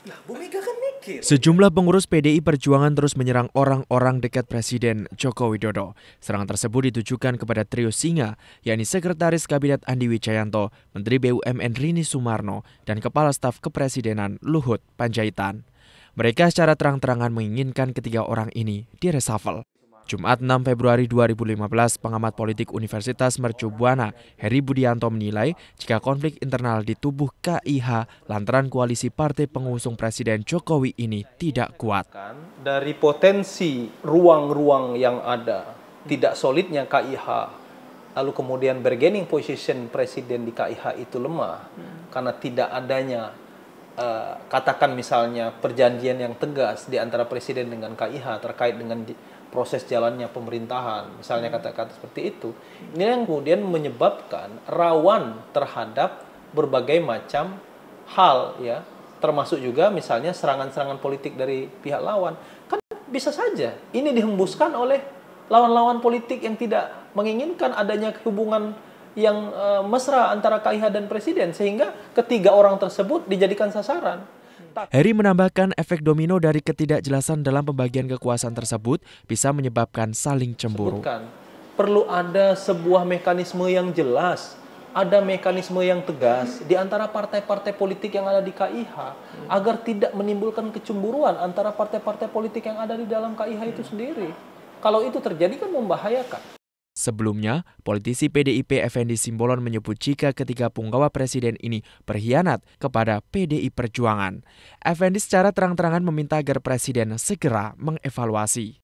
Kan Sejumlah pengurus PDI Perjuangan terus menyerang orang-orang dekat Presiden Joko Widodo. Serangan tersebut ditujukan kepada trio Singa, yakni Sekretaris Kabinet Andi Wijayanto, Menteri BUMN Rini Sumarno, dan Kepala Staf Kepresidenan Luhut Panjaitan. Mereka secara terang-terangan menginginkan ketiga orang ini resafel. Jumat 6 Februari 2015, pengamat politik Universitas Mercubuana Heri Budianto menilai jika konflik internal di tubuh KIH lantaran koalisi partai pengusung Presiden Jokowi ini tidak kuat. Dari potensi ruang-ruang yang ada, tidak solidnya KIH, lalu kemudian bargaining position Presiden di KIH itu lemah karena tidak adanya Eh, katakan misalnya perjanjian yang tegas di antara presiden dengan KIH terkait dengan di, proses jalannya pemerintahan, misalnya hmm. kata-kata seperti itu, ini yang kemudian menyebabkan rawan terhadap berbagai macam hal ya, termasuk juga misalnya serangan-serangan politik dari pihak lawan. Kan bisa saja ini dihembuskan oleh lawan-lawan politik yang tidak menginginkan adanya hubungan yang uh, mesra antara KIH dan presiden sehingga ketiga orang tersebut dijadikan sasaran. Heri hmm. menambahkan efek domino dari ketidakjelasan dalam pembagian kekuasaan tersebut bisa menyebabkan saling cemburu. Sebutkan, perlu ada sebuah mekanisme yang jelas, ada mekanisme yang tegas di antara partai-partai politik yang ada di KIH hmm. agar tidak menimbulkan kecemburuan antara partai-partai politik yang ada di dalam KIH itu sendiri. Kalau itu terjadi kan membahayakan. Sebelumnya, politisi PDIP Effendi Simbolon menyebut jika ketiga punggawa presiden ini berkhianat kepada PDI Perjuangan. Effendi secara terang-terangan meminta agar presiden segera mengevaluasi.